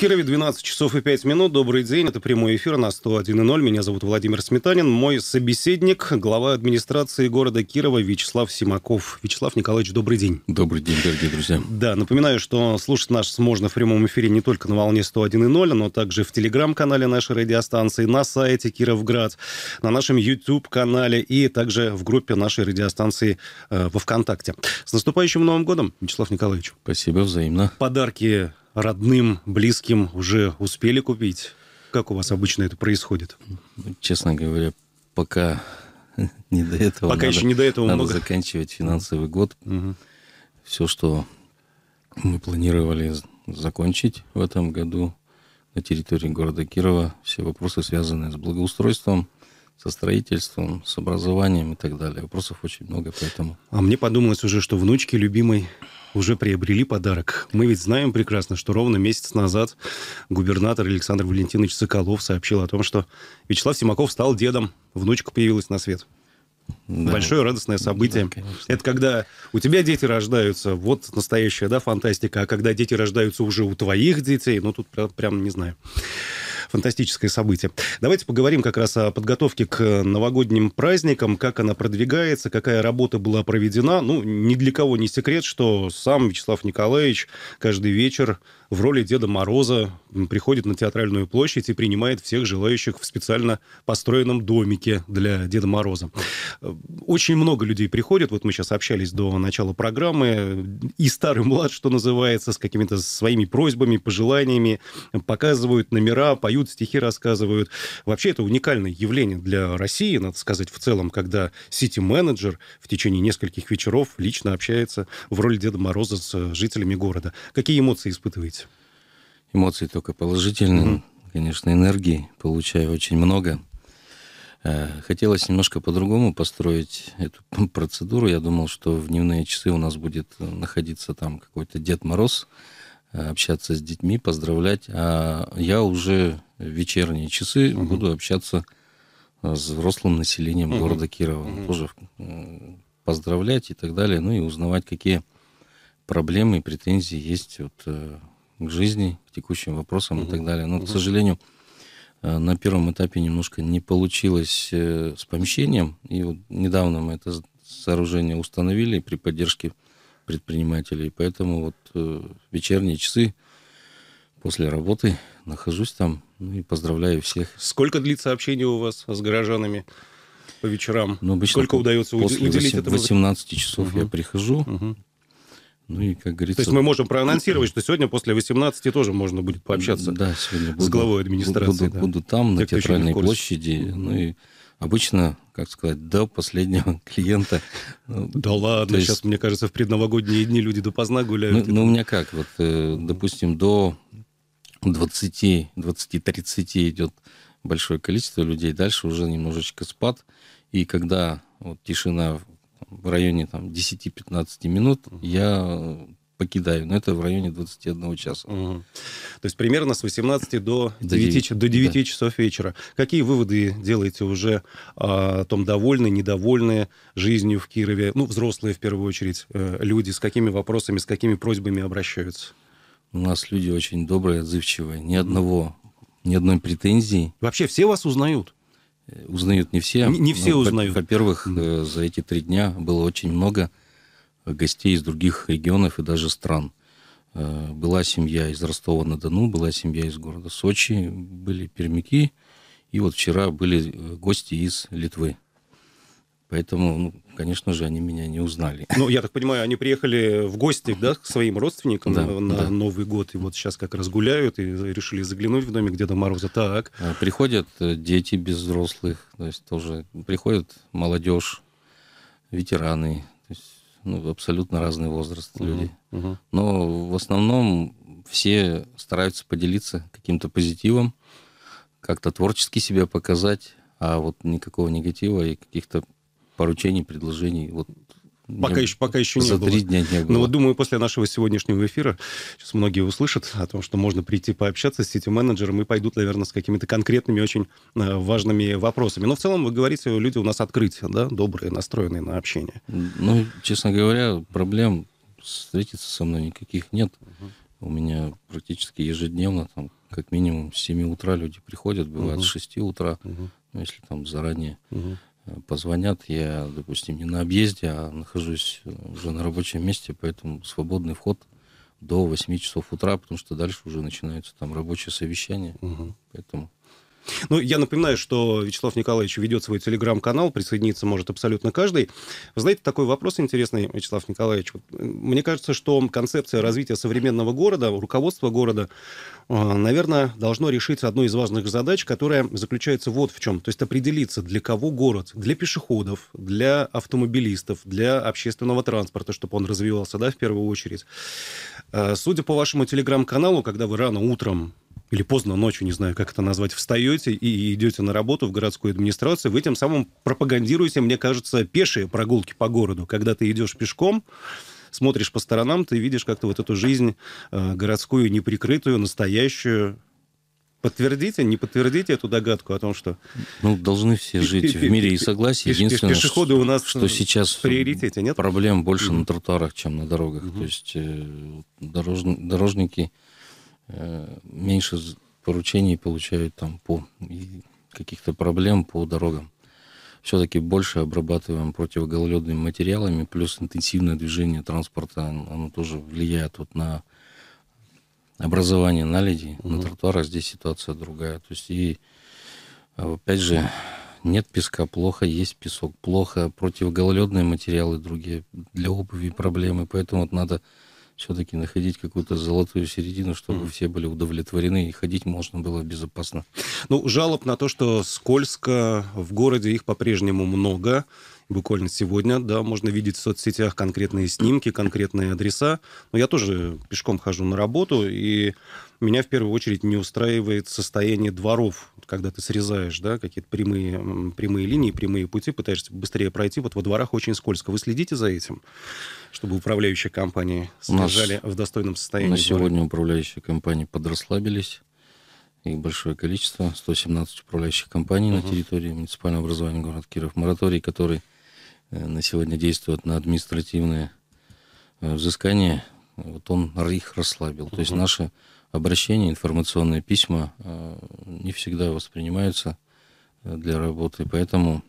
Кирове 12 часов и 5 минут. Добрый день. Это прямой эфир на 101.0. Меня зовут Владимир Сметанин. Мой собеседник, глава администрации города Кирова Вячеслав Симаков. Вячеслав Николаевич, добрый день. Добрый день, дорогие друзья. Да, напоминаю, что слушать нас можно в прямом эфире не только на волне 101.0, но также в телеграм-канале нашей радиостанции, на сайте Кировград, на нашем YouTube-канале и также в группе нашей радиостанции э, во ВКонтакте. С наступающим Новым годом, Вячеслав Николаевич. Спасибо, взаимно. Подарки родным, близким уже успели купить? Как у вас обычно это происходит? Честно говоря, пока не до этого. Пока надо, еще не до этого надо много. заканчивать финансовый год. Угу. Все, что мы планировали закончить в этом году на территории города Кирова, все вопросы, связанные с благоустройством, со строительством, с образованием и так далее. Вопросов очень много, поэтому... А мне подумалось уже, что внучки любимой уже приобрели подарок. Мы ведь знаем прекрасно, что ровно месяц назад губернатор Александр Валентинович Соколов сообщил о том, что Вячеслав Симаков стал дедом, внучка появилась на свет. Да. Большое радостное событие. Да, это когда у тебя дети рождаются, вот настоящая да, фантастика, а когда дети рождаются уже у твоих детей, ну тут прям, прям не знаю фантастическое событие. Давайте поговорим как раз о подготовке к новогодним праздникам, как она продвигается, какая работа была проведена. Ну, ни для кого не секрет, что сам Вячеслав Николаевич каждый вечер в роли Деда Мороза приходит на театральную площадь и принимает всех желающих в специально построенном домике для Деда Мороза. Э, очень много людей приходит, вот мы сейчас общались до начала программы, и старый млад, что называется, с какими-то своими просьбами, пожеланиями, показывают номера, поют стихи, рассказывают. Вообще это уникальное явление для России, надо сказать, в целом, когда сити-менеджер в течение нескольких вечеров лично общается в роли Деда Мороза с жителями города. Какие эмоции испытываете? эмоции только положительные. Mm-hmm. Конечно, энергии получаю очень много. Э, хотелось немножко по-другому построить эту процедуру. Я думал, что в дневные часы у нас будет э, находиться там какой-то Дед Мороз, э, общаться с детьми, поздравлять. А я уже в вечерние часы угу. буду общаться с взрослым населением угу. города Кирова. Угу. Тоже поздравлять и так далее. Ну и узнавать, какие проблемы и претензии есть вот к жизни, к текущим вопросам угу. и так далее. Но, угу. к сожалению, э, на первом этапе немножко не получилось э, с помещением. И вот недавно мы это сооружение установили при поддержке предпринимателей. Поэтому вот э, вечерние часы после работы нахожусь там. Ну и поздравляю всех. Сколько длится общение у вас с горожанами по вечерам? Ну, обычно Сколько удается после 18 этому? 18 часов угу. я прихожу, угу. Ну и, как говорится... То есть мы можем проанонсировать, что сегодня после 18 тоже можно будет пообщаться да, сегодня буду, с главой администрации. Буду, да. буду там, на Те, театральной площади. Ну и обычно, как сказать, до последнего клиента. Да ладно, есть... сейчас, мне кажется, в предновогодние дни люди допоздна гуляют. Ну, ну у меня как, вот, э, допустим, до 20-30 идет большое количество людей, дальше уже немножечко спад. И когда вот тишина в районе там, 10-15 минут угу. я покидаю, но это в районе 21 часа. Угу. То есть примерно с 18 до 9, до 9, до 9 да. часов вечера. Какие выводы делаете уже а, о том, довольны, недовольны жизнью в Кирове? Ну, взрослые в первую очередь э, люди, с какими вопросами, с какими просьбами обращаются? У нас люди очень добрые, отзывчивые. Ни одного, ни одной претензии. Вообще все вас узнают? Э, узнают не все. Не, не все узнают. Во-первых, да. Э, за эти три дня было очень много гостей из других регионов и даже стран. Э, была семья из Ростова-на-Дону, была семья из города Сочи, были пермяки, и вот вчера были гости из Литвы. Поэтому ну, конечно же, они меня не узнали. Ну, я так понимаю, они приехали в гости, да, к своим родственникам да, на да. Новый год, и вот сейчас как раз гуляют, и решили заглянуть в домик Деда Мороза. Так. А, приходят э, дети без взрослых, то есть тоже приходят молодежь, ветераны, то есть ну, абсолютно разный возраст угу, людей. Угу. Но в основном все стараются поделиться каким-то позитивом, как-то творчески себя показать, а вот никакого негатива и каких-то поручений, предложений. Вот Пока не, еще, пока еще не было. За три дня не ну, было. Но вот думаю, после нашего сегодняшнего эфира сейчас многие услышат о том, что можно прийти пообщаться с сети-менеджером и пойдут, наверное, с какими-то конкретными, очень э, важными вопросами. Но в целом, вы говорите, люди у нас открытые, да, добрые, настроенные на общение. Ну, честно говоря, проблем встретиться со мной никаких нет. Угу. У меня практически ежедневно, там, как минимум, с 7 утра люди приходят, бывает угу. с 6 утра, угу. ну, если там заранее. Угу позвонят, я, допустим, не на объезде, а нахожусь э, уже на рабочем месте, поэтому свободный вход до 8 часов утра, потому что дальше уже начинаются там рабочие совещания, угу. поэтому ну, я напоминаю, что Вячеслав Николаевич ведет свой телеграм-канал, присоединиться может абсолютно каждый. Вы знаете, такой вопрос интересный, Вячеслав Николаевич. Э, мне кажется, что концепция развития современного города, руководство города, э, наверное, должно решить одну из важных задач, которая заключается вот в чем. То есть определиться, для кого город. Для пешеходов, для автомобилистов, для общественного транспорта, чтобы он развивался, да, в первую очередь. Э, судя по вашему телеграм-каналу, когда вы рано утром или поздно ночью, не знаю, как это назвать, встаете и идете на работу в городскую администрацию, вы тем самым пропагандируете, мне кажется, пешие прогулки по городу. Когда ты идешь пешком, смотришь по сторонам, ты видишь как-то вот эту жизнь э, городскую, неприкрытую, настоящую. Подтвердите, не подтвердите эту догадку о том, что... Ну, должны все жить в мире и согласии. Единственное, пешеходы у нас что э, сейчас в приоритете, нет? проблем больше на тротуарах, чем на дорогах. То есть э, дорожники Э, меньше поручений получают там по каких-то проблем по дорогам. Все-таки больше обрабатываем противогололедными материалами, плюс интенсивное движение транспорта, оно тоже влияет вот на образование наледей. Угу. На тротуарах здесь ситуация другая. То есть и а, опять же нет песка плохо, есть песок плохо, противогололедные материалы другие для обуви проблемы, поэтому вот надо все-таки находить какую-то золотую середину, чтобы mm. все были удовлетворены и ходить можно было безопасно. Ну, жалоб на то, что скользко в городе, их по-прежнему много буквально сегодня, да, можно видеть в соцсетях конкретные снимки, конкретные адреса. Но я тоже пешком хожу на работу, и меня в первую очередь не устраивает состояние дворов, когда ты срезаешь, да, какие-то прямые, прямые линии, прямые пути, пытаешься быстрее пройти. Вот во дворах очень скользко. Вы следите за этим, чтобы управляющие компании содержали в достойном состоянии? На сегодня управляющие компании подрасслабились. Их большое количество, 117 управляющих компаний угу. на территории муниципального образования города Киров. Мораторий, который Э, на сегодня действует на административное э, взыскание, вот он их расслабил. Угу. То есть наши обращения, информационные письма э, не всегда воспринимаются для работы, поэтому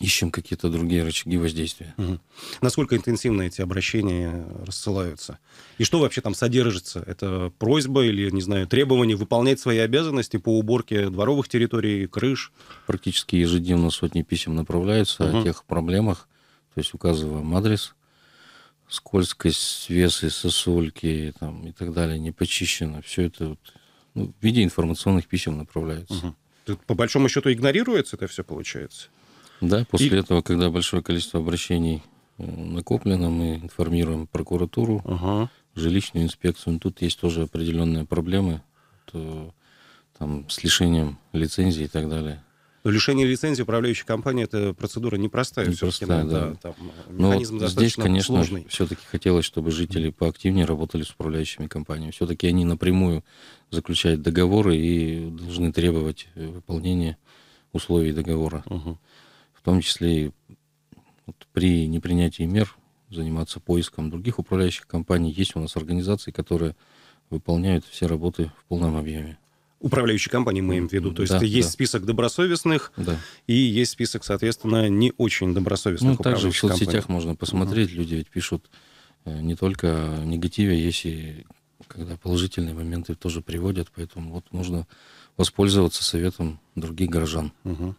ищем какие-то другие рычаги воздействия. Угу. Насколько интенсивно эти обращения рассылаются? И что вообще там содержится? Это просьба или, не знаю, требование выполнять свои обязанности по уборке дворовых территорий, крыш? Практически ежедневно сотни писем направляются угу. о тех проблемах, то есть указываем адрес, скользкость, свесы, сосульки и так далее, не почищено. Все это вот, ну, в виде информационных писем направляется. Угу. По большому счету игнорируется это все, получается? Да, после и... этого, когда большое количество обращений э, накоплено, мы информируем прокуратуру, ага. жилищную инспекцию. Но ну, тут есть тоже определенные проблемы то, там, с лишением лицензии и так далее. Но лишение лицензии управляющей компании это процедура непростая. Непростая, да. да там, э, Но вот здесь, конечно, сложный. все-таки хотелось, чтобы жители поактивнее работали с управляющими компаниями. Все-таки они напрямую заключают договоры и должны требовать э, выполнения условий договора. Угу том числе и вот при непринятии мер заниматься поиском других управляющих компаний. Есть у нас организации, которые выполняют все работы в полном объеме. Управляющие компании мы имеем в виду. То есть да, есть да. список добросовестных да. и есть список, соответственно, не очень добросовестных ну, также в соцсетях компаний. можно посмотреть, uh люди ведь пишут э, не только о негативе, есть и когда положительные моменты тоже приводят, поэтому вот нужно воспользоваться советом других горожан. uh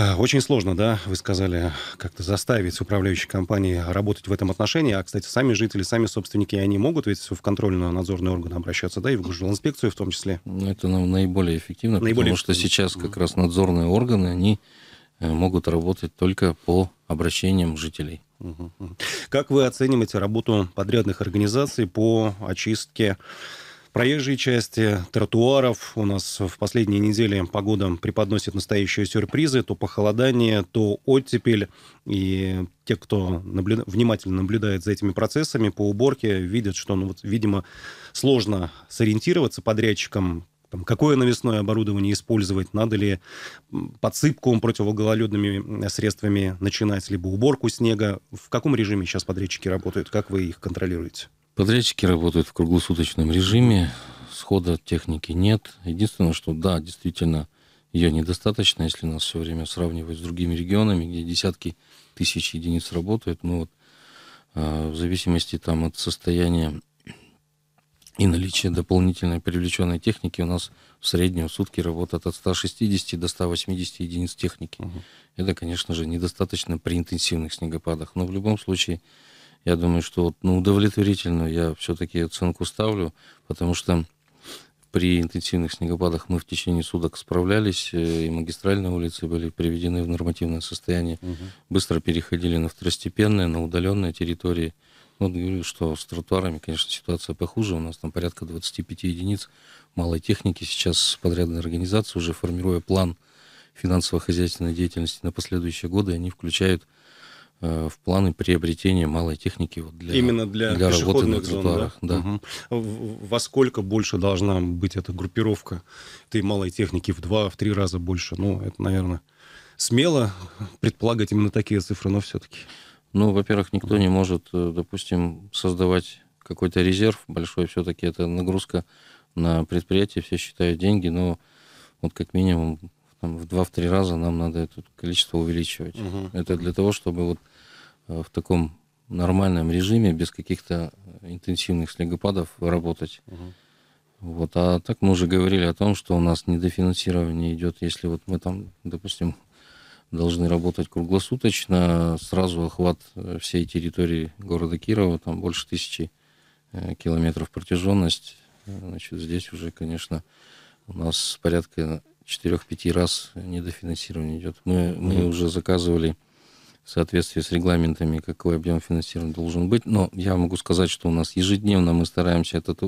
Э, очень сложно, да, вы сказали, как-то заставить управляющие компании работать в этом отношении. А, кстати, сами жители, сами собственники, они могут ведь в контрольно-надзорные органы обращаться, да, и в инспекцию, в том числе? Ну, это нам наиболее эффективно, наиболее потому эффективно. что сейчас как раз надзорные органы, они э, могут работать только по обращениям жителей. Как вы оцениваете работу подрядных организаций по очистке проезжей части, тротуаров. У нас в последние недели погода преподносит настоящие сюрпризы. То похолодание, то оттепель. И те, кто наблюда... внимательно наблюдает за этими процессами по уборке, видят, что, ну, вот, видимо, сложно сориентироваться подрядчикам, там, какое навесное оборудование использовать, надо ли подсыпку противогололедными средствами начинать, либо уборку снега. В каком режиме сейчас подрядчики работают, как вы их контролируете? Подрядчики работают в круглосуточном режиме, схода техники нет. Единственное, что да, действительно, ее недостаточно, если нас все время сравнивать с другими регионами, где десятки тысяч единиц работают. Ну вот, а, в зависимости там от состояния и наличия дополнительной привлеченной техники у нас в среднем сутки работают от 160 до 180 единиц техники. Угу. Это, конечно же, недостаточно при интенсивных снегопадах. Но в любом случае я думаю, что вот, ну, удовлетворительно я все-таки оценку ставлю, потому что при интенсивных снегопадах мы в течение суток справлялись, э, и магистральные улицы были приведены в нормативное состояние, угу. быстро переходили на второстепенные, на удаленные территории. Ну, вот говорю, что с тротуарами, конечно, ситуация похуже. У нас там порядка 25 единиц малой техники. Сейчас подрядная организация, уже формируя план финансово-хозяйственной деятельности на последующие годы, они включают Э, в планы приобретения малой техники вот для, Именно для, для работы на тротуарах. Зон, да? Да. Угу. Во сколько больше должна быть эта группировка этой малой техники? В два, в три раза больше? Ну, это, наверное, смело предполагать именно такие цифры, но все-таки. Ну, во-первых, никто да. не может, э, допустим, создавать какой-то резерв большой. Все-таки это нагрузка на предприятие, все считают деньги, но вот как минимум там в 2-3 раза нам надо это количество увеличивать. Угу. Это для того, чтобы вот э, в таком нормальном режиме, без каких-то интенсивных снегопадов работать. Угу. Вот, а так мы уже говорили о том, что у нас недофинансирование идет, если вот мы там, допустим, должны работать круглосуточно, сразу охват э, всей территории города Кирова, там больше тысячи э, километров протяженность. Значит, здесь уже, конечно, у нас порядка 4-5 раз недофинансирование идет. Мы, мы mm-hmm. уже заказывали в соответствии с регламентами, какой объем финансирования должен быть. Но я могу сказать, что у нас ежедневно мы стараемся этот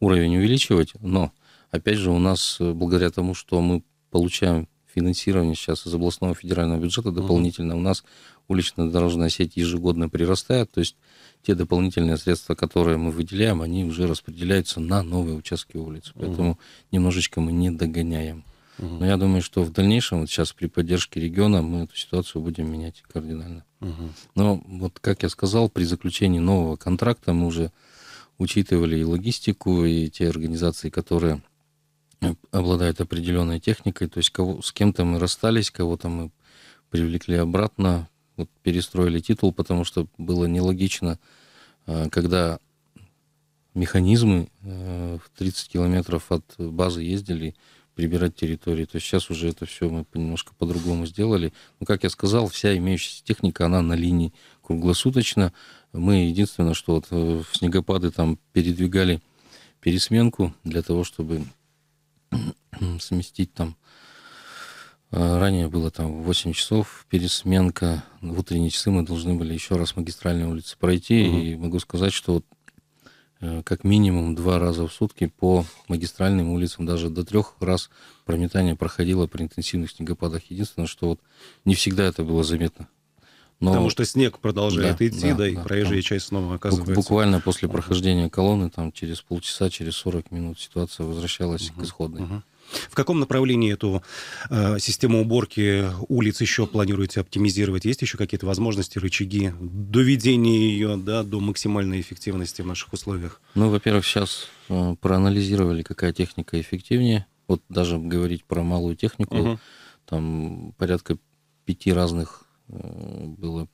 уровень увеличивать, но, опять же, у нас, э, благодаря тому, что мы получаем финансирование сейчас из областного федерального бюджета дополнительно, mm-hmm. у нас уличная дорожная сеть ежегодно прирастает, то есть те дополнительные средства, которые мы выделяем, они уже распределяются на новые участки улиц. Поэтому mm-hmm. немножечко мы не догоняем. Угу. Но я думаю, что в дальнейшем, вот сейчас при поддержке региона, мы эту ситуацию будем менять кардинально. Угу. Но вот, как я сказал, при заключении нового контракта мы уже учитывали и логистику, и те организации, которые обладают определенной техникой. То есть кого, с кем-то мы расстались, кого-то мы привлекли обратно, вот перестроили титул, потому что было нелогично, э, когда механизмы э, в 30 километров от базы ездили, прибирать территории. То есть сейчас уже это все мы немножко по-другому сделали. Но, ну, как я сказал, вся имеющаяся техника, она на линии круглосуточно. Мы единственное, что вот э, в снегопады там передвигали пересменку для того, чтобы сместить там э, Ранее было там 8 часов пересменка. В утренние часы мы должны были еще раз магистральные улицы пройти. Угу. И могу сказать, что вот Э, как минимум два раза в сутки по магистральным улицам, даже до трех раз прометание проходило при интенсивных снегопадах. Единственное, что вот не всегда это было заметно. Но... Потому что снег продолжает да, идти, да, да и да, проезжая там... часть снова оказывается... Буквально после прохождения колонны, там через полчаса, через 40 минут ситуация возвращалась угу, к исходной. Угу. В каком направлении эту э, систему уборки улиц еще планируете оптимизировать? Есть еще какие-то возможности, рычаги доведения ее да, до максимальной эффективности в наших условиях? Ну, во-первых, сейчас э, проанализировали, какая техника эффективнее. Вот даже говорить про малую технику, угу. там порядка пяти разных э, было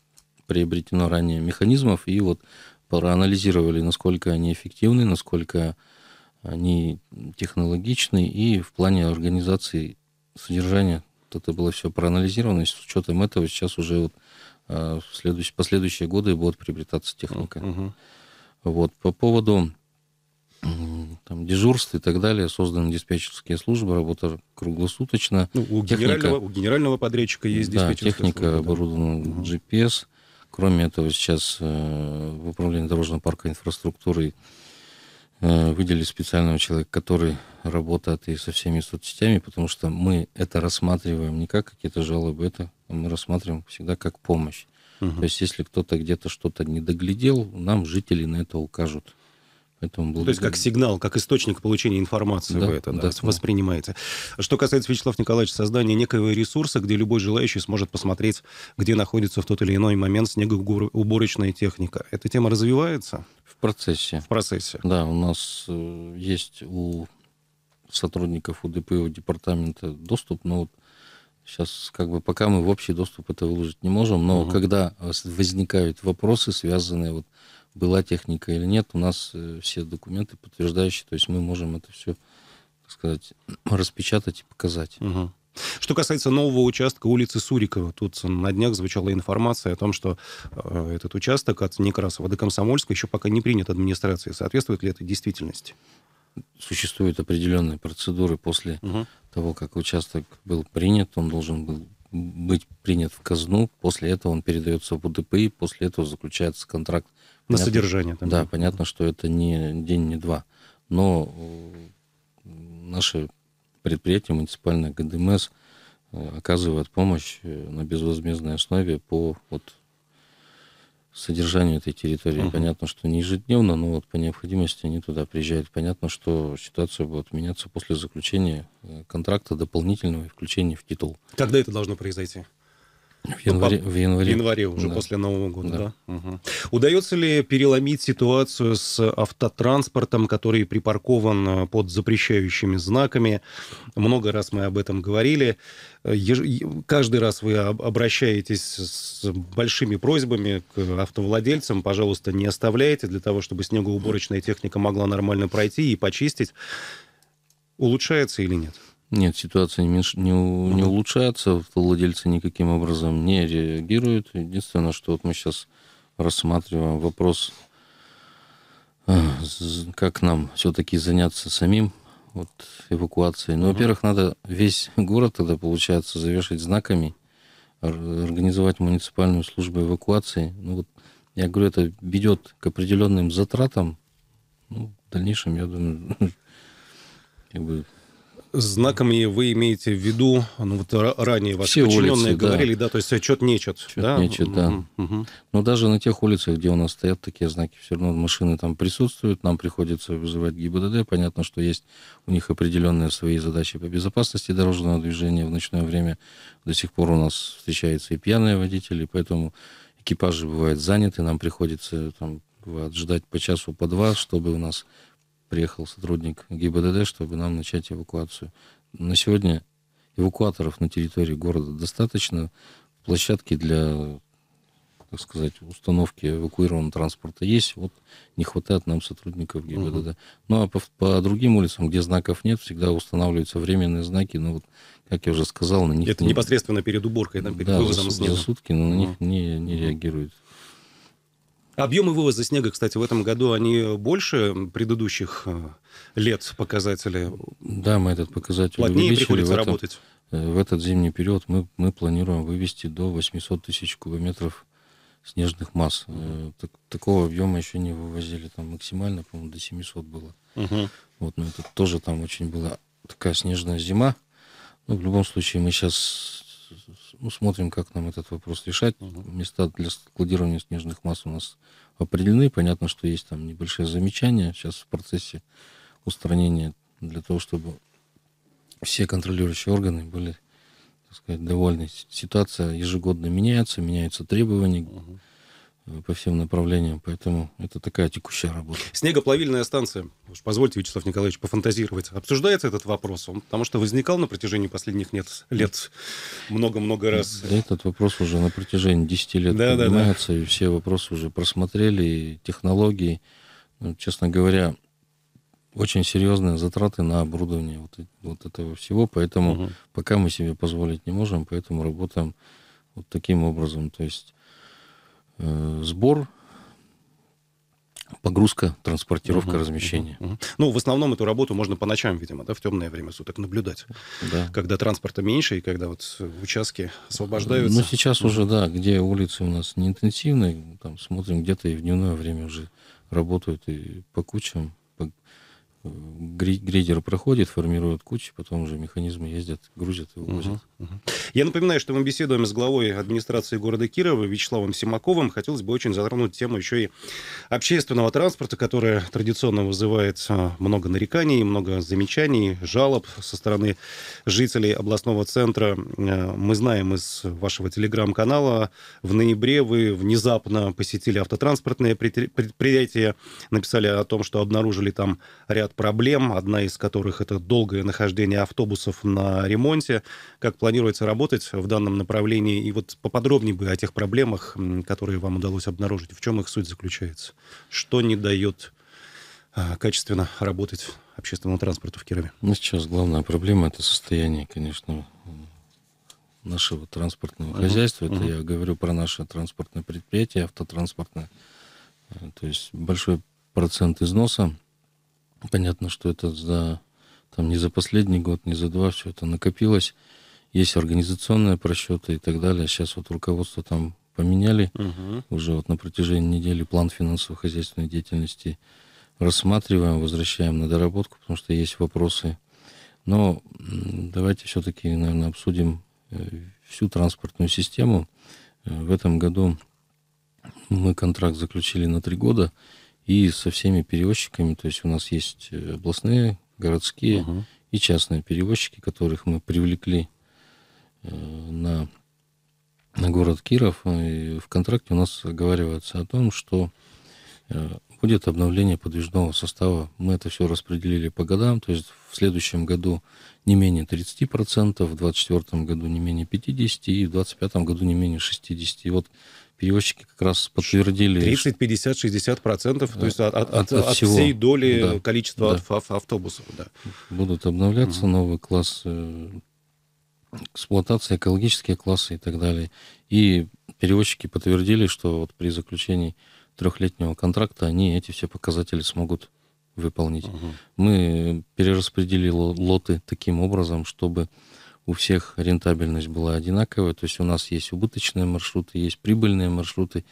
приобретено ранее механизмов, и вот проанализировали, насколько они эффективны, насколько они технологичны, и в плане организации содержания вот это было все проанализировано, и с учетом этого сейчас уже вот, а, в следующие, последующие годы будет приобретаться техника. Uh-huh. Вот, по поводу там, дежурств и так далее, созданы диспетчерские службы, работа круглосуточно. Ну, у, техника, генерального, у генерального подрядчика есть да, техника служба, оборудована да. GPS. Кроме этого, сейчас э, в управлении дорожного парка инфраструктуры Э, выделили специального человека, который работает и со всеми соцсетями, потому что мы это рассматриваем не как какие-то жалобы, это мы рассматриваем всегда как помощь. Угу. То есть если кто-то где-то что-то не доглядел, нам жители на это укажут. Поэтому ну, благодарю. То есть как сигнал, как источник получения информации да, вы это да, да, воспринимаете. Что касается, Вячеслав Николаевич, создания некого ресурса, где любой желающий сможет посмотреть, где находится в тот или иной момент снегоуборочная техника. Эта тема развивается? В процессе. В процессе. Да, у нас э, есть у сотрудников УДПО департамента доступ, но вот сейчас как бы пока мы в общий доступ это выложить не можем, но угу. когда э, возникают вопросы, связанные вот была техника или нет, у нас э, все документы подтверждающие, то есть мы можем это все, так сказать, распечатать и показать. Угу. Что касается нового участка улицы Сурикова, тут на днях звучала информация о том, что э, этот участок от Некрасова до Комсомольска еще пока не принят администрацией. Соответствует ли это действительности? Существуют определенные процедуры после угу. того, как участок был принят, он должен был быть принят в казну, после этого он передается в УДП, и после этого заключается контракт на понятно, содержание. Там. Да, понятно, что это не день, не два. Но э, наши предприятия, муниципальная ГДМС, э, оказывают помощь э, на безвозмездной основе по вот, содержанию этой территории. Uh-huh. Понятно, что не ежедневно, но вот по необходимости они туда приезжают. Понятно, что ситуация будет меняться после заключения контракта дополнительного и включения в титул. Когда это должно произойти? Ну, ну, в январе, в январе. В январе уже да. после Нового года, да. да? Угу. Удается ли переломить ситуацию с автотранспортом, который припаркован э, под запрещающими знаками? Много раз мы об этом говорили. Э, еж... Каждый раз вы обращаетесь с большими просьбами к автовладельцам, пожалуйста, не оставляйте для того, чтобы снегоуборочная техника могла нормально пройти и почистить. Улучшается или нет? Нет, ситуация не, меньш... не, у... Ну не улучшается, владельцы никаким образом не реагируют. Единственное, что вот мы сейчас рассматриваем вопрос, э, как нам все-таки заняться самим вот, эвакуацией. Ну, угу. во-первых, надо весь город тогда, получается, завешать знаками, организовать муниципальную службу эвакуации. Ну, вот, я говорю, это ведет к определенным затратам. Ну, в дальнейшем, я думаю, как бы знаками вы имеете в виду, ну вот ранее ваши Все подчиненные улицы, говорили, да. да, то есть отчет нечет. Отчет да? нечет, да. Угу. Но даже на тех улицах, где у нас стоят такие знаки, все равно машины там присутствуют, нам приходится вызывать ГИБДД. Понятно, что есть у них определенные свои задачи по безопасности дорожного движения в ночное время. До сих пор у нас встречаются и пьяные водители, поэтому экипажи бывают заняты, нам приходится там ждать по часу, по два, чтобы у нас приехал сотрудник ГИБДД, чтобы нам начать эвакуацию. На сегодня эвакуаторов на территории города достаточно. Площадки для, так сказать, установки эвакуированного транспорта есть. Вот не хватает нам сотрудников ГИБДД. Uh -huh. Ну а по, по другим улицам, где знаков нет, всегда устанавливаются временные знаки. Но ну, вот, как я уже сказал, на них... Это не... непосредственно перед уборкой, там, перед да, вывозом за, за сутки, но на uh -huh. них не, не реагируют. Объемы вывоза снега, кстати, в этом году, они больше предыдущих э, лет показатели? Да, мы этот показатель Плотнее увеличили. приходится в этом, работать? Э, в этот зимний период мы, мы планируем вывести до 800 тысяч кубометров снежных масс. Э, так, такого объема еще не вывозили. Там максимально, по-моему, до 700 было. Угу. Вот, но это тоже там очень была такая снежная зима. Ну, в любом случае, мы сейчас ну, смотрим, как нам этот вопрос решать. Угу. Места для складирования снежных масс у нас определены. Понятно, что есть там небольшие замечания сейчас в процессе устранения для того, чтобы все контролирующие органы были, так сказать, довольны. Ситуация ежегодно меняется, меняются требования. Угу Э, по всем направлениям, поэтому это такая текущая работа. Снегоплавильная станция. Уж позвольте, Вячеслав Николаевич, пофантазировать. Обсуждается этот вопрос? Он, потому что возникал на протяжении последних нет, лет много-много раз. Да, этот вопрос уже на протяжении 10 лет да, поднимается, да, да. и все вопросы уже просмотрели, и технологии. Ну, честно говоря, очень серьезные затраты на оборудование вот, вот этого всего, поэтому угу. пока мы себе позволить не можем, поэтому работаем вот таким образом. То есть Э, сбор, Погрузка, транспортировка, угу, размещение. Угу, угу. Ну, в основном эту работу можно по ночам, видимо, да, в темное время суток наблюдать. Да. Когда транспорта меньше и когда вот участки освобождаются. Ну, сейчас уже, да, где улицы у нас не интенсивные, там смотрим, где-то и в дневное время уже работают и по кучам, по, грейдер проходит, формирует кучи, потом уже механизмы ездят, грузят и увозят. Угу, угу. Я напоминаю, что мы беседуем с главой администрации города Кирова Вячеславом Симаковым. Хотелось бы очень затронуть тему еще и общественного транспорта, которая традиционно вызывает а, много нареканий, много замечаний, жалоб со стороны жителей областного центра. Э, мы знаем из вашего телеграм-канала, в ноябре вы внезапно посетили автотранспортное предприятие, написали о том, что обнаружили там ряд ряд проблем, одна из которых это долгое нахождение автобусов на ремонте. Как планируется работать в данном направлении? И вот поподробнее бы о тех проблемах, которые вам удалось обнаружить. В чем их суть заключается? Что не дает а, качественно работать общественному транспорту в Кирове? Ну, сейчас главная проблема – это состояние, конечно, нашего транспортного uh-huh. хозяйства. Это uh-huh. я говорю про наше транспортное предприятие, автотранспортное. Э, то есть большой процент износа. Понятно, что это за, там, не за последний год, не за два, все это накопилось. Есть организационные просчеты и так далее. Сейчас вот руководство там поменяли угу. уже вот на протяжении недели план финансово-хозяйственной деятельности рассматриваем, возвращаем на доработку, потому что есть вопросы. Но давайте все-таки, наверное, обсудим э, всю транспортную систему. Э, в этом году мы контракт заключили на три года и со всеми перевозчиками. То есть у нас есть э, областные, городские угу. и частные перевозчики, которых мы привлекли э, на, на город Киров. И в контракте у нас оговаривается о том, что э, будет обновление подвижного состава. Мы это все распределили по годам, то есть в следующем году не менее 30%, в 2024 году не менее 50% и в 2025 году не менее 60%. И вот Перевозчики как раз подтвердили... 30, 50, 60 процентов, то есть от, от, от, от всего. всей доли да. количества да. автобусов. Да. Будут обновляться угу. новые классы эксплуатации, экологические классы и так далее. И перевозчики подтвердили, что вот при заключении трехлетнего контракта они эти все показатели смогут выполнить. Угу. Мы перераспределили лоты таким образом, чтобы у всех рентабельность была одинаковая, то есть у нас есть убыточные маршруты, есть прибыльные маршруты,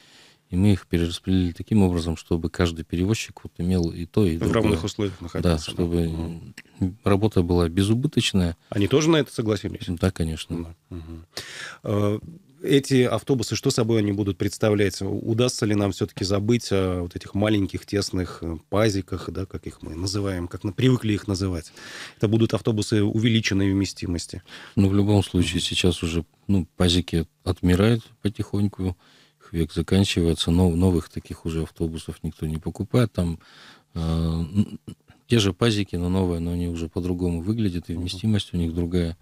и мы их перераспределили таким образом, чтобы каждый перевозчик вот имел и то, и в другое. В равных условиях находился. Да, чтобы угу. работа была безубыточная. Они тоже на это согласились? Да, конечно. Да. Угу эти автобусы, что собой они будут представлять? Удастся ли нам все-таки забыть о вот этих маленьких тесных э, пазиках, да, как их мы называем, как мы привыкли их называть? Это будут автобусы увеличенной вместимости. Ну, в любом случае, сейчас уже ну, пазики отмирают потихоньку, их век заканчивается, но новых таких уже автобусов никто не покупает. Там э, те же пазики, но новые, но они уже по-другому выглядят, и вместимость у них другая.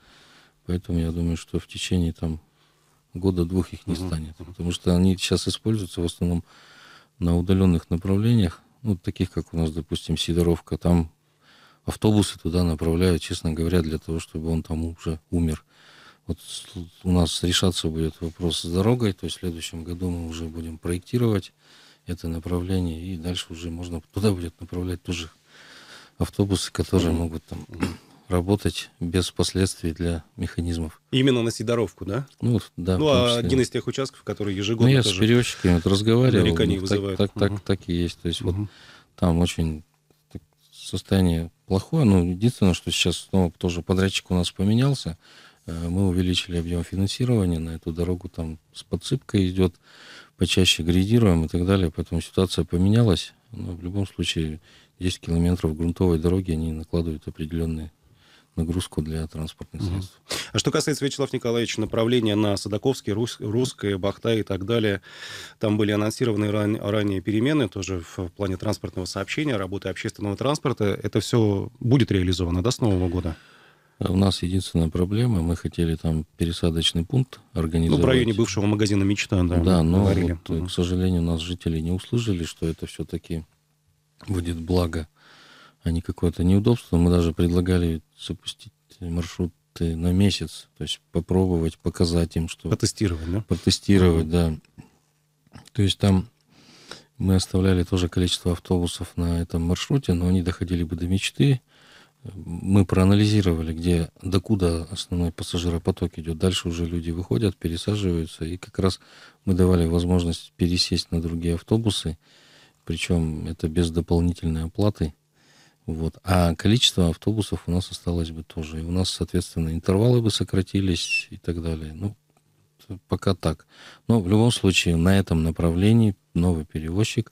Поэтому я думаю, что в течение там года-двух их не угу. станет, потому что они сейчас используются в основном на удаленных направлениях, ну, таких, как у нас, допустим, Сидоровка, там автобусы туда направляют, честно говоря, для того, чтобы он там уже умер. Вот у нас решаться будет вопрос с дорогой, то есть в следующем году мы уже будем проектировать это направление, и дальше уже можно туда будет направлять тоже автобусы, которые могут там работать без последствий для механизмов. Именно на Сидоровку, да? Ну, да. Ну, а один из тех участков, который ежегодно... Ну, я с перевозчиками вот разговаривал. Нареканий ну, так, Так, так, так, так и есть. То есть угу. вот там очень так, состояние плохое. Ну, единственное, что сейчас ну, тоже подрядчик у нас поменялся. Э, мы увеличили объем финансирования на эту дорогу. Там с подсыпкой идет, почаще грейдируем и так далее. Поэтому ситуация поменялась. Но в любом случае 10 километров грунтовой дороги, они накладывают определенные нагрузку для транспортных средств. А что касается, Вячеслав Николаевич, направления на Садаковский, Рус, Русское, Бахтай и так далее, там были анонсированы ран, ранее перемены тоже в плане транспортного сообщения, работы общественного транспорта. Это все будет реализовано, да, с Нового года? Э, у нас единственная проблема, мы хотели там пересадочный пункт организовать. Ну, в районе бывшего магазина «Мечта», да, Да, но, Вот, э, к сожалению, нас жители не услышали, что это все-таки будет благо а не какое-то неудобство. Мы даже предлагали запустить маршруты на месяц, то есть попробовать, показать им, что... Потестировать, да? Потестировать, да. То есть там мы оставляли тоже количество автобусов на этом маршруте, но они доходили бы до мечты. Мы проанализировали, где, докуда основной пассажиропоток идет. Дальше уже люди выходят, пересаживаются, и как раз мы давали возможность пересесть на другие автобусы, причем это без дополнительной оплаты. Вот. А количество автобусов у нас осталось бы тоже. И у нас, соответственно, интервалы бы сократились и так далее. Ну, пока так. Но в любом случае на этом направлении новый перевозчик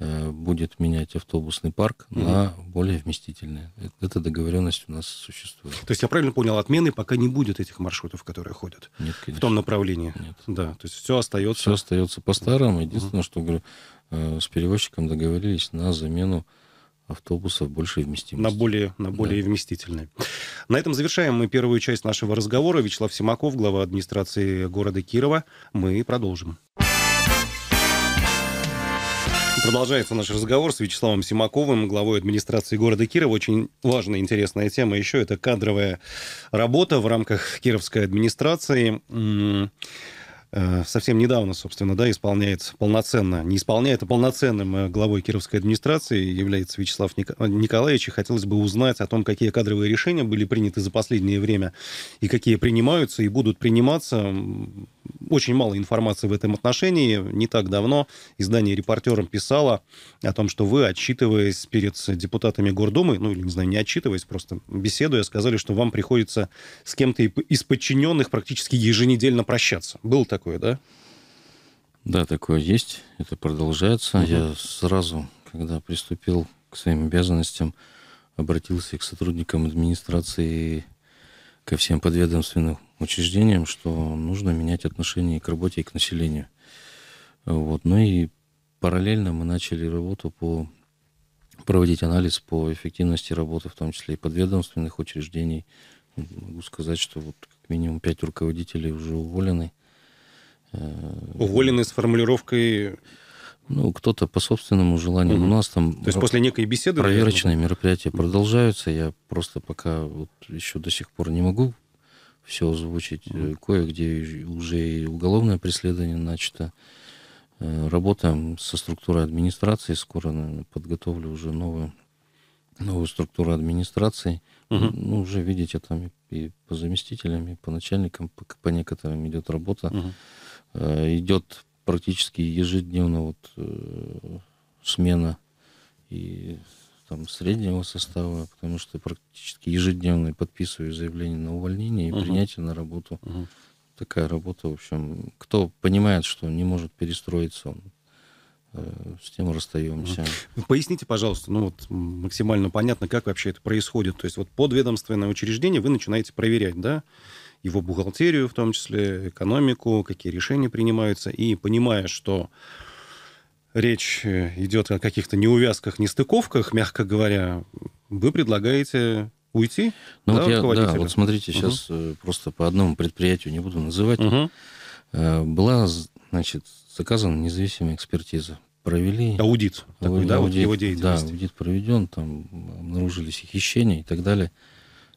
э, будет менять автобусный парк mm-hmm. на более вместительные. Э, эта договоренность у нас существует. То есть я правильно понял, отмены пока не будет этих маршрутов, которые ходят Нет, конечно. в том направлении. Нет. Да, то есть все остается. Все остается по-старому. Единственное, mm-hmm. что говорю, э, с перевозчиком договорились на замену автобусов большей вместимости. На более, на более да. вместительные. На этом завершаем мы первую часть нашего разговора. Вячеслав Симаков, глава администрации города Кирова. Мы продолжим. Продолжается наш разговор с Вячеславом Симаковым, главой администрации города Кирова. Очень важная, интересная тема еще. Это кадровая работа в рамках кировской администрации. Э, совсем недавно, собственно, да, исполняет полноценно, не исполняет, а полноценным э, главой Кировской администрации является Вячеслав э, Николаевич. И хотелось бы узнать о том, какие кадровые решения были приняты за последнее время и какие принимаются и будут приниматься. Очень мало информации в этом отношении. Не так давно издание «Репортером» писало о том, что вы, отчитываясь перед депутатами Гордумы, ну или, не знаю, не отчитываясь, просто беседуя, сказали, что вам приходится с кем-то из подчиненных практически еженедельно прощаться. Был так такое, да? Да, такое есть. Это продолжается. Угу. Я сразу, когда приступил к своим обязанностям, обратился к сотрудникам администрации ко всем подведомственным учреждениям, что нужно менять отношение к работе и к населению. Вот. Ну и параллельно мы начали работу по проводить анализ по эффективности работы, в том числе и подведомственных учреждений. Могу сказать, что вот как минимум пять руководителей уже уволены Уволены с формулировкой... Ну, кто-то по собственному желанию. Угу. У нас там... То есть после некой беседы... Проверочные наверное? мероприятия продолжаются. Я просто пока вот еще до сих пор не могу все озвучить. Угу. Кое-где уже и уголовное преследование начато. Э, работаем со структурой администрации. Скоро э, подготовлю уже новую, новую структуру администрации. Угу. Ну, уже видите, там и по заместителям, и по начальникам, по, по некоторым идет работа. Угу. Э, идет практически ежедневно вот э, смена и там среднего состава, потому что практически ежедневно подписываю заявление на увольнение и угу. принятие на работу. Угу. Такая работа, в общем, кто понимает, что не может перестроиться, он э, с тем расстаемся. Поясните, пожалуйста, ну вот максимально понятно, как вообще это происходит. То есть вот подведомственное учреждение вы начинаете проверять, да? его бухгалтерию в том числе, экономику, какие решения принимаются, и понимая, что речь э, идет о каких-то неувязках, нестыковках, мягко говоря, вы предлагаете уйти? Ну, да, вот, я, да, вот смотрите, сейчас э, просто по одному предприятию не буду называть. Угу. Была, значит, заказана независимая экспертиза. Провели... Аудит такой, аудит, да, вот его деятельность. Да, аудит проведен, там обнаружились хищения и так далее.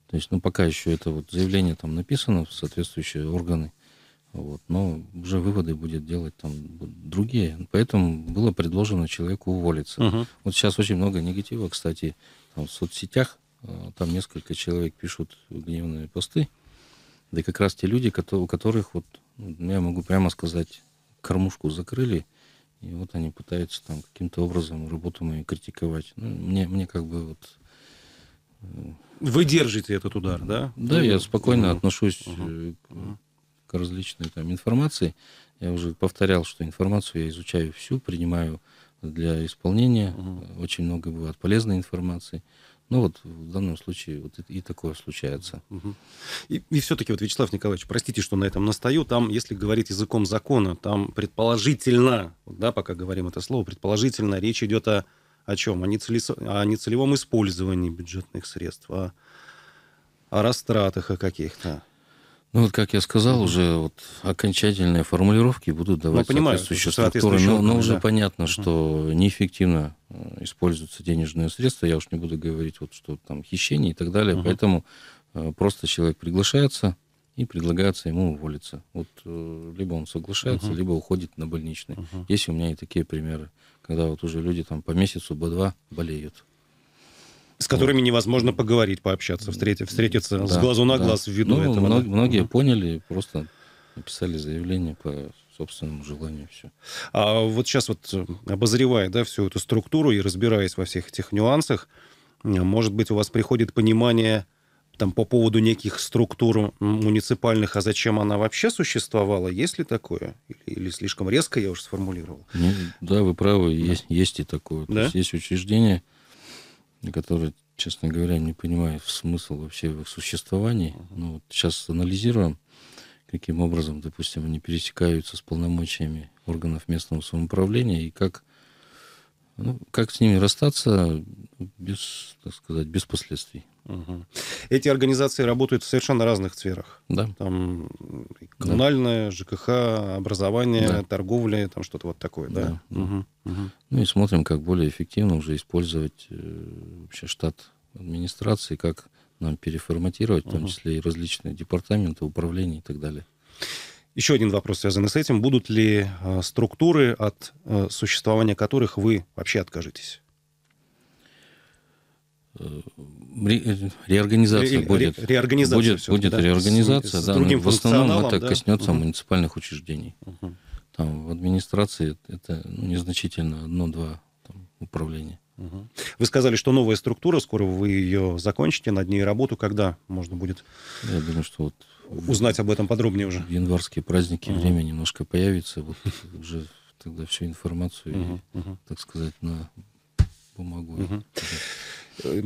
То есть, ну, пока еще это вот заявление там написано в соответствующие органы, вот, но уже выводы будет делать там другие. Поэтому было предложено человеку уволиться. Угу. Вот сейчас очень много негатива, кстати, там в соцсетях. А, там несколько человек пишут гневные посты. Да и как раз те люди, у которых, вот, ну, я могу прямо сказать, кормушку закрыли, и вот они пытаются там каким-то образом работу мою критиковать. Ну, мне, мне как бы вот вы держите этот удар, да? Да, я спокойно угу. отношусь угу. к различной там информации. Я уже повторял, что информацию я изучаю всю, принимаю для исполнения. Угу. Очень много бывает полезной информации. Ну вот в данном случае вот и, такое случается. Угу. И, и все-таки вот Вячеслав Николаевич, простите, что на этом настаю, там, если говорить языком закона, там предположительно, да, пока говорим это слово, предположительно речь идет о о чем? О, нецелес... о нецелевом использовании бюджетных средств, о, о растратах о каких-то. Ну вот, как я сказал, уже вот окончательные формулировки будут ну, давать ну, понимаю, соответствующие структуры, но, но уже да. понятно, что неэффективно э, используются денежные средства, я уж не буду говорить, вот, что там хищение и так далее, uh-huh. поэтому э, просто человек приглашается и предлагается ему уволиться. Вот э, либо он соглашается, uh-huh. либо уходит на больничный. Uh-huh. Есть у меня и такие примеры когда вот уже люди там по месяцу, по два болеют. С которыми вот. невозможно поговорить, пообщаться, встретиться, встретиться да, с глазу на да. глаз ввиду ну, этого. Мног, да? Многие угу. поняли, просто написали заявление по собственному желанию все. А вот сейчас вот э, обозревая да, всю эту структуру и разбираясь во всех этих нюансах, может быть, у вас приходит понимание там по поводу неких структур муниципальных, а зачем она вообще существовала, есть ли такое? Или, или слишком резко я уже сформулировал? Ну, да, вы правы, да. Есть, есть и такое. Да? То есть есть учреждения, которые, честно говоря, не понимают смысл вообще в их существовании. Угу. Ну, вот сейчас анализируем, каким образом, допустим, они пересекаются с полномочиями органов местного самоуправления и как ну, как с ними расстаться без, так сказать, без последствий. Угу. Эти организации работают в совершенно разных сферах. Да. Там коммунальное, да. ЖКХ, образование, да. торговля, там что-то вот такое, да. да. Угу. Угу. Ну и смотрим, как более эффективно уже использовать э, вообще штат администрации, как нам переформатировать, в том числе и различные департаменты, управления и так далее. Еще один вопрос, связанный с этим. Будут ли э, структуры, от э, существования которых вы вообще откажетесь? Э, ре- реорганизация ре- будет. Ре- реорганизация будет, все, будет да, реорганизация. С, да, с другим в основном это да? коснется угу. муниципальных учреждений. Угу. Там в администрации это ну, незначительно одно-два управления. Вы сказали, что новая структура, скоро вы ее закончите, над ней работу, когда можно будет? Я думаю, что вот узнать об этом подробнее уже. Январские праздники, угу. время немножко появится, вот уже тогда всю информацию, угу, и, угу. так сказать, на бумагу. Угу.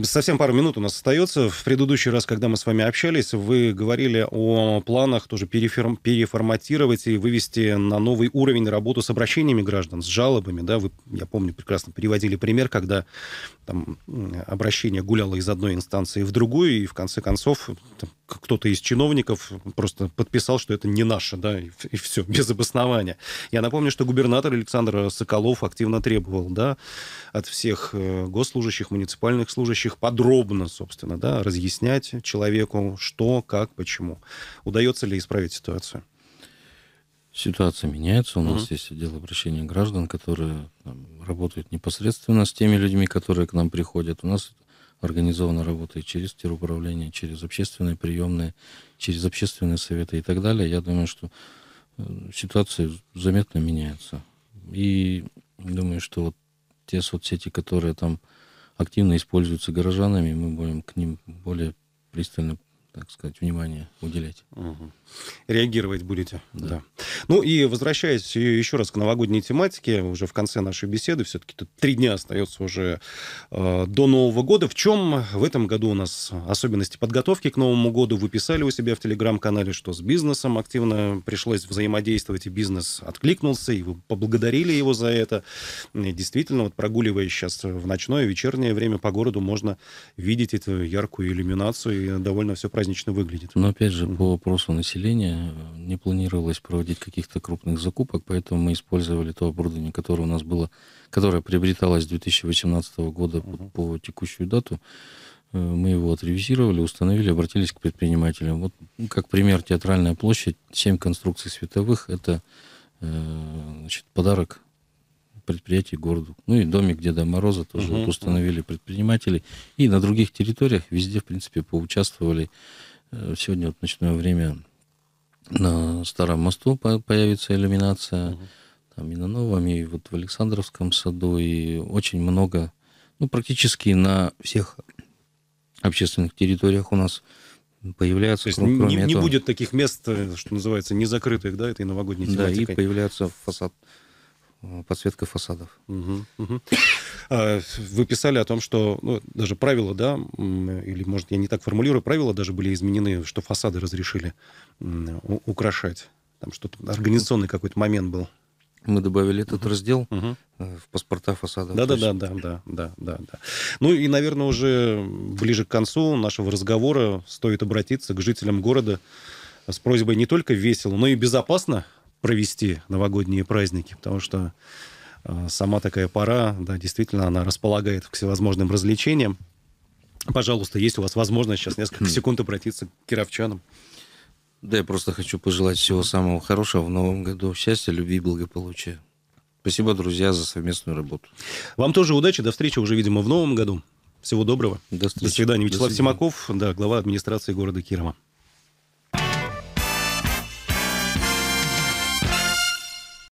Совсем пару минут у нас остается. В предыдущий раз, когда мы с вами общались, вы говорили о планах тоже переформ- переформатировать и вывести на новый уровень работу с обращениями граждан, с жалобами. Да? Вы, я помню, прекрасно приводили пример, когда там, обращение гуляло из одной инстанции в другую, и в конце концов там, кто-то из чиновников просто подписал, что это не наше, да, и, и все, без обоснования. Я напомню, что губернатор Александр Соколов активно требовал, да, от всех э, госслужащих, муниципальных служащих подробно, собственно, да, разъяснять человеку, что, как, почему. Удается ли исправить ситуацию? Ситуация меняется. У угу. нас есть отдел обращения граждан, которые там, работают непосредственно с теми людьми, которые к нам приходят. У нас организованно работает через теруправление, через общественные приемные, через общественные советы и так далее, я думаю, что э, ситуация заметно меняется. И думаю, что вот те соцсети, которые там активно используются горожанами, мы будем к ним более пристально так сказать, внимание уделять. Угу. Реагировать будете. Да. да. Ну и возвращаясь еще раз к новогодней тематике, уже в конце нашей беседы, все-таки тут три дня остается уже э, до Нового года. В чем в этом году у нас особенности подготовки к Новому году? Вы писали у себя в телеграм-канале, что с бизнесом активно пришлось взаимодействовать, и бизнес откликнулся, и вы поблагодарили его за это. И действительно, вот прогуливаясь сейчас в ночное, вечернее время по городу, можно видеть эту яркую иллюминацию, и довольно все празднично выглядит. Но опять же, mm-hmm. по опросу населения э, не планировалось проводить каких-то крупных закупок, поэтому мы использовали то оборудование, которое у нас было, которое приобреталось с 2018 года mm-hmm. по, по текущую дату. Э, мы его отревизировали, установили, обратились к предпринимателям. Вот ну, как пример, театральная площадь, 7 конструкций световых, это э, значит, подарок предприятий городу. Ну и домик Деда Мороза тоже угу. вот установили предприниматели. И на других территориях везде, в принципе, поучаствовали. Э, сегодня вот ночное время на Старом мосту появится иллюминация. Угу. Там и на Новом, и вот в Александровском саду. И очень много, ну практически на всех общественных территориях у нас появляются. То есть кроме не, этого, не будет таких мест, э, что называется, незакрытых, да, этой новогодней тематикой? Да, и появляется фасад Э, подсветка фасадов. А, вы писали о том, что ну, даже правила, да, или, может, я не так формулирую, правила даже были изменены, что фасады разрешили украшать. Там что-то организационный какой-то момент был. Мы добавили этот угу. раздел угу. в паспорта фасадов. Да, да, да, да, да, да, да, да. Ну и, наверное, уже ближе к концу нашего разговора стоит обратиться к жителям города с просьбой не только весело, но и безопасно провести новогодние праздники, потому что э, сама такая пора, да, действительно, она располагает к всевозможным развлечениям. Пожалуйста, есть у вас возможность сейчас несколько хм. секунд обратиться к кировчанам. Да, я просто хочу пожелать всего самого хорошего в новом году. Счастья, любви благополучия. Спасибо, друзья, за совместную работу. Вам тоже удачи. До встречи уже, видимо, в новом году. Всего доброго. До, встречи. До свидания. Вячеслав До свидания. Симаков, да, глава администрации города Кирова.